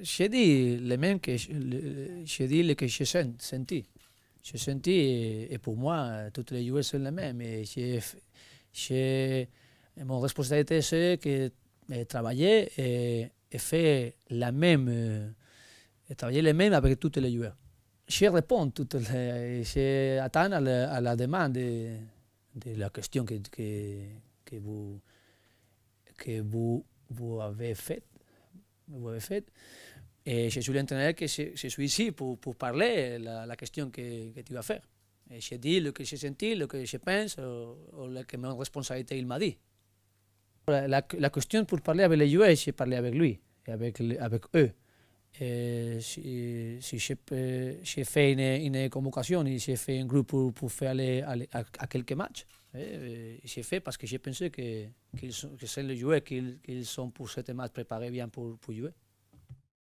j'ai dit le même que j'ai dit que je senti. Je senti et, pour moi, toutes les joueurs sont les mêmes. Et mon responsabilité, c'est que eh, travailler et, de faire la même, travailler les mêmes avec toutes les joueurs. Je réponds toutes les, à la, demande de, la question que, que vous, vous avez faite vous avez fait. Et eh, je suis l'entraîneur que je, suis ici pour, parler la, la question que, tu vas faire. Et j'ai dit ce que j'ai senti, ce que je pense, ou, que mon responsabilité il m'a dit. La, question pour parler avec les joueurs, j'ai parlé avec lui, et avec, avec eux. Eh, si, si j'ai eh, fait une, convocation et j'ai fait un groupe pour, faire aller, à, quelques eh, matchs. J'ai fait parce que j'ai pensé que, qu que c'est joueurs qu'ils sont pour ce match préparés bien pour jouer.